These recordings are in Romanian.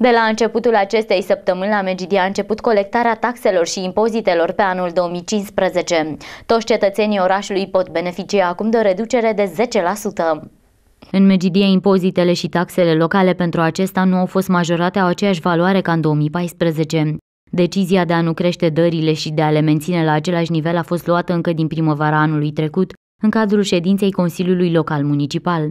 De la începutul acestei săptămâni la Megidia a început colectarea taxelor și impozitelor pe anul 2015. Toți cetățenii orașului pot beneficia acum de o reducere de 10%. În Megidie, impozitele și taxele locale pentru acesta nu au fost majorate au aceeași valoare ca în 2014. Decizia de a nu crește dările și de a le menține la același nivel a fost luată încă din primăvara anului trecut, în cadrul ședinței Consiliului Local Municipal.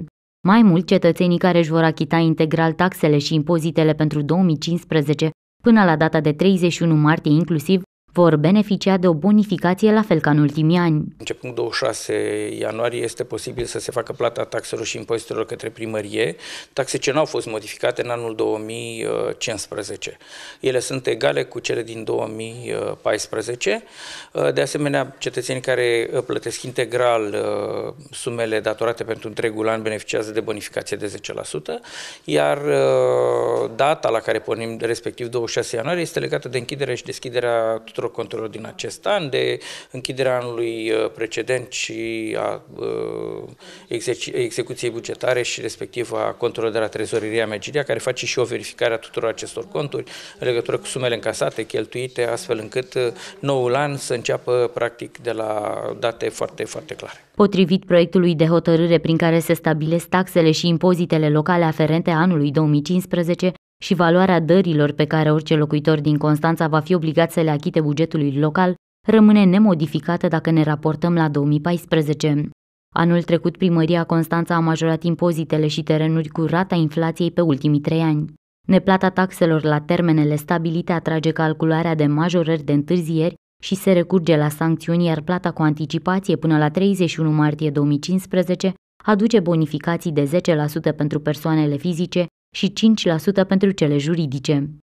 Mai mult, cetățenii care își vor achita integral taxele și impozitele pentru 2015 până la data de 31 martie inclusiv vor beneficia de o bonificație la fel ca în ultimii ani. Începând 26 ianuarie este posibil să se facă plata taxelor și impozitelor către primărie, taxe ce nu au fost modificate în anul 2015. Ele sunt egale cu cele din 2014. De asemenea, cetățenii care plătesc integral uh, sumele datorate pentru întregul an beneficiază de bonificație de 10%, iar uh, data la care pornim, respectiv 26 ianuarie, este legată de închiderea și deschiderea tuturor Eurocontrolor din acest an, de închiderea anului uh, precedent și a uh, execuției bugetare și respectiv a controlului de la trezoreria Megidia, care face și o verificare a tuturor acestor conturi în legătură cu sumele încasate, cheltuite, astfel încât uh, noul an să înceapă practic de la date foarte, foarte clare. Potrivit proiectului de hotărâre prin care se stabilesc taxele și impozitele locale aferente anului 2015, și valoarea dărilor pe care orice locuitor din Constanța va fi obligat să le achite bugetului local rămâne nemodificată dacă ne raportăm la 2014. Anul trecut, primăria Constanța a majorat impozitele și terenuri cu rata inflației pe ultimii trei ani. Neplata taxelor la termenele stabilite atrage calcularea de majorări de întârzieri și se recurge la sancțiuni, iar plata cu anticipație până la 31 martie 2015 aduce bonificații de 10% pentru persoanele fizice și 5% pentru cele juridice.